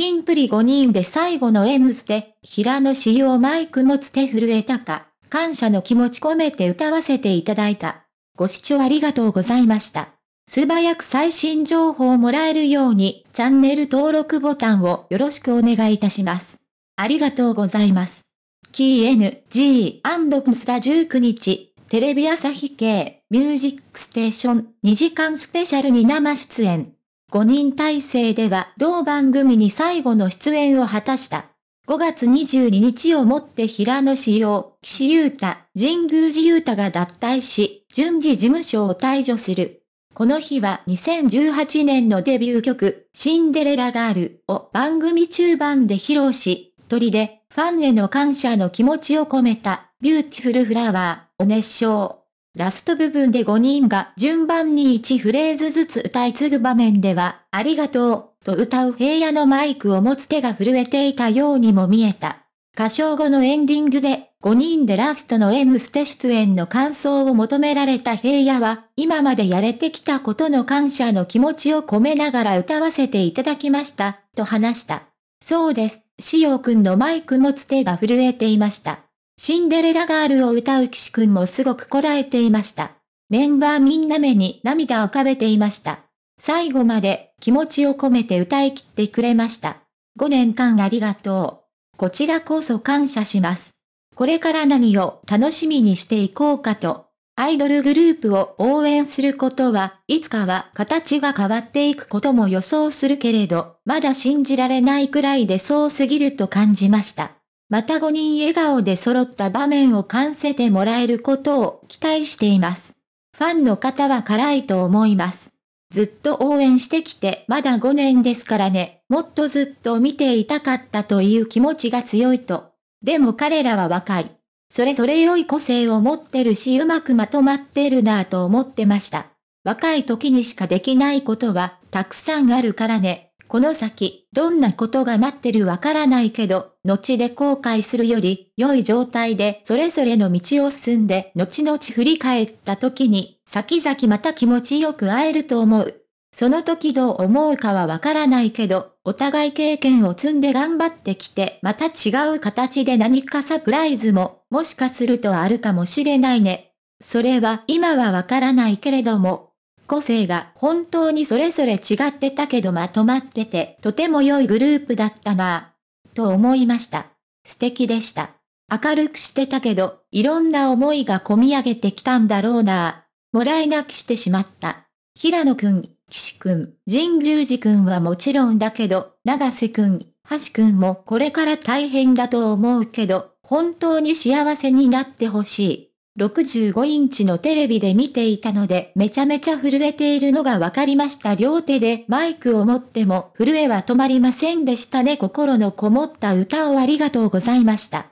キンプリ5人で最後の M ステ、平野紫耀マイク持つ手震えたか、感謝の気持ち込めて歌わせていただいた。ご視聴ありがとうございました。素早く最新情報をもらえるように、チャンネル登録ボタンをよろしくお願いいたします。ありがとうございます。KNG& ムスラ19日、テレビ朝日系、ミュージックステーション2時間スペシャルに生出演。5人体制では同番組に最後の出演を果たした。5月22日をもって平野志陽、岸優太、神宮寺優太が脱退し、順次事務所を退場する。この日は2018年のデビュー曲、シンデレラガールを番組中盤で披露し、鳥でファンへの感謝の気持ちを込めた、ビューティフルフラワーを熱唱。ラスト部分で5人が順番に1フレーズずつ歌い継ぐ場面では、ありがとう、と歌う平野のマイクを持つ手が震えていたようにも見えた。歌唱後のエンディングで、5人でラストの M ステ出演の感想を求められた平野は、今までやれてきたことの感謝の気持ちを込めながら歌わせていただきました、と話した。そうです、潮くんのマイク持つ手が震えていました。シンデレラガールを歌う岸くんもすごくこらえていました。メンバーみんな目に涙を浮かべていました。最後まで気持ちを込めて歌い切ってくれました。5年間ありがとう。こちらこそ感謝します。これから何を楽しみにしていこうかと。アイドルグループを応援することは、いつかは形が変わっていくことも予想するけれど、まだ信じられないくらいでそうすぎると感じました。また5人笑顔で揃った場面を感せてもらえることを期待しています。ファンの方は辛いと思います。ずっと応援してきてまだ5年ですからね、もっとずっと見ていたかったという気持ちが強いと。でも彼らは若い。それぞれ良い個性を持ってるしうまくまとまってるなぁと思ってました。若い時にしかできないことはたくさんあるからね。この先、どんなことが待ってるわからないけど、後で後悔するより、良い状態でそれぞれの道を進んで、後々振り返った時に、先々また気持ちよく会えると思う。その時どう思うかはわからないけど、お互い経験を積んで頑張ってきて、また違う形で何かサプライズも、もしかするとあるかもしれないね。それは今はわからないけれども、個性が本当にそれぞれ違ってたけどまとまってて、とても良いグループだったなぁ、と思いました。素敵でした。明るくしてたけど、いろんな思いが込み上げてきたんだろうなぁ。もらい泣きしてしまった。平野くん、岸くん、神十字くんはもちろんだけど、長瀬くん、橋くんもこれから大変だと思うけど、本当に幸せになってほしい。65インチのテレビで見ていたのでめちゃめちゃ震えているのがわかりました両手でマイクを持っても震えは止まりませんでしたね心のこもった歌をありがとうございました。